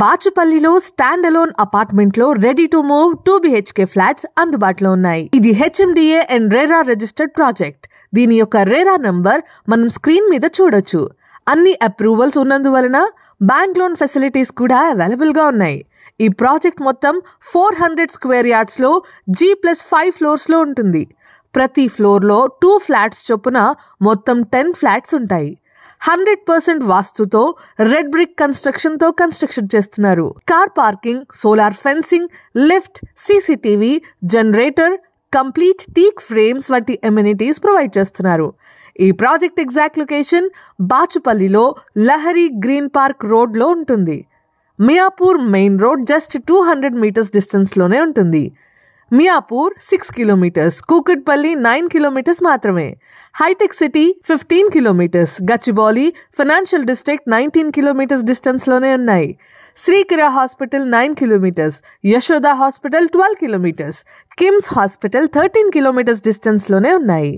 బాచుపల్లిలో stand alone apartment లో ready to move two BHK flats అందుబాటులో ఉన్నాయి ఇది HMDA and RERA registered project దీని యొక్క రేరా నంబర్ మనం స్క్రీన్ మీద చూడొచ్చు అన్ని అప్రూవల్స్ ఉన్నందువలన బ్యాంక్ లోన్ ఫెసిలిటీస్ కూడా అవైలబుల్గా ఉన్నాయి ఈ ప్రాజెక్ట్ మొత్తం ఫోర్ హండ్రెడ్ స్క్వేర్ యార్డ్స్లో జీ ప్లస్ ఫైవ్ ఫ్లోర్స్లో ఉంటుంది ప్రతి ఫ్లోర్లో టూ ఫ్లాట్స్ చొప్పున మొత్తం టెన్ ఫ్లాట్స్ ఉంటాయి హండ్రెడ్ పర్సెంట్ వాస్తుతో రెడ్ బ్రిక్ కన్స్ట్రక్షన్ తో కన్స్ట్రక్షన్ చేస్తున్నారు car parking solar fencing lift CCTV generator complete teak frames వంటి ఎమ్యూనిటీస్ ప్రొవైడ్ చేస్తున్నారు ఈ ప్రాజెక్ట్ ఎగ్జాక్ట్ లొకేషన్ బాచుపల్లిలో లహరి గ్రీన్ పార్క్ రోడ్లో ఉంటుంది Miyapur main road just two hundred meters డిస్టెన్స్లోనే ఉంటుంది मियापुर 6 किलोमीटर्स कुकटपल्ली 9 किलोमीटर्स मात्र में हाईटेक City 15 kilometers Gachibowli financial district 19 kilometers distance लोने उन्नाई Srikara hospital 9 kilometers Yashoda hospital 12 kilometers KIMS hospital 13 kilometers distance लोने उन्नाई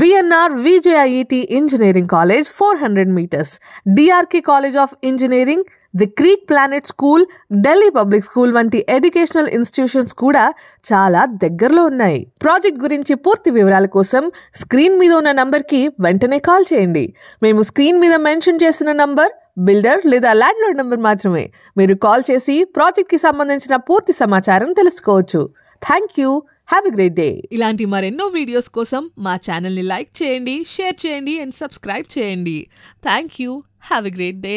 VNR VJIET engineering college four hundred meters DRK college of engineering the Creek Planet school Delhi public school వంటి educational institutions కూడా చాలా దగ్గరలో ఉన్నాయి project గురించి పూర్తి వివరాల కోసం స్క్రీన్ మీద ఉన్న నంబర్కి వెంటనే కాల్ చేయండి మేము స్క్రీన్ మీద మెన్షన్ చేసిన నంబర్ బిల్డర్ లేదా లోడ్ నంబర్ మాత్రమే మీరు కాల్ చేసి ప్రాజెక్ట్కి సంబంధించిన పూర్తి సమాచారం తెలుసుకోవచ్చు thank you have a great day ఇలాంటి మరెన్నో వీడియోస్ కోసం మా ఛానల్ని లైక్ చేయండి షేర్ చేయండి అండ్ సబ్స్క్రైబ్ చేయండి thank you have a great day